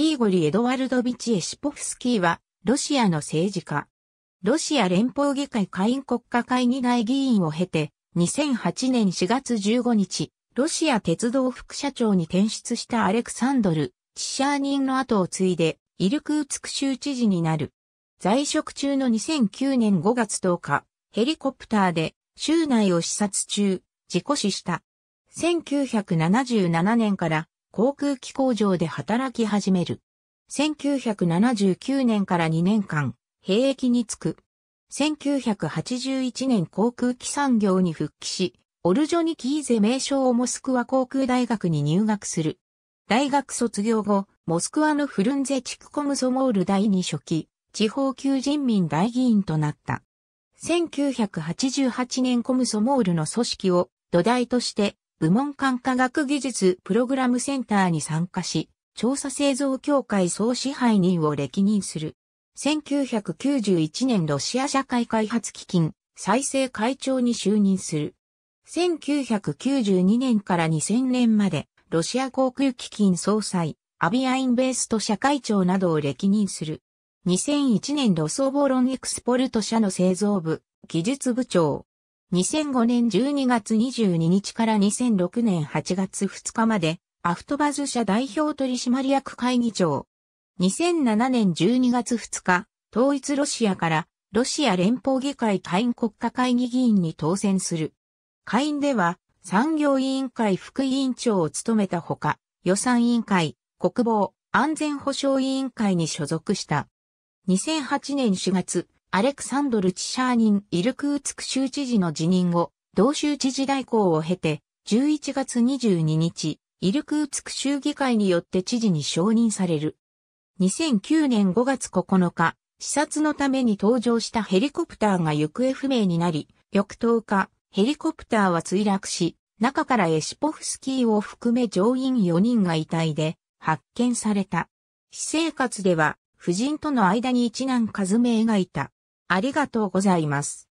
イーゴリ・エドワルドビチエシポフスキーは、ロシアの政治家。ロシア連邦議会下院国家会議内議員を経て、2008年4月15日、ロシア鉄道副社長に転出したアレクサンドル・チシャーニンの後を継いで、イルクーツク州知事になる。在職中の2009年5月10日、ヘリコプターで州内を視察中、事故死した。1977年から航空機工場で働き始める。1979年から2年間、兵役に就く。1981年航空機産業に復帰し、オルジョニキーゼ名称をモスクワ航空大学に入学する。大学卒業後、モスクワのフルンゼチクコムソモール第二初期、地方級人民大議員となった。1988年コムソモールの組織を土台として部門間科学技術プログラムセンターに参加し、調査製造協会総支配人を歴任する。1991年ロシア社会開発基金再生会長に就任する。1992年から2000年までロシア航空基金総裁、アビアインベースと社会長などを歴任する。2001年ロソボロンエクスポルト社の製造部、技術部長。2005年12月22日から2006年8月2日まで、アフトバズ社代表取締役会議長。2007年12月2日、統一ロシアから、ロシア連邦議会会員国家会議議員に当選する。会員では、産業委員会副委員長を務めたほか、予算委員会、国防、安全保障委員会に所属した。2008年4月、アレクサンドル・チシャーニン・イルクーツク州知事の辞任後、同州知事代行を経て、11月22日、イルクーツク州議会によって知事に承認される。2009年5月9日、視察のために登場したヘリコプターが行方不明になり、翌10日、ヘリコプターは墜落し、中からエシポフスキーを含め乗員4人が遺体で発見された。私生活では、夫人との間に一男カズメがいた。ありがとうございます。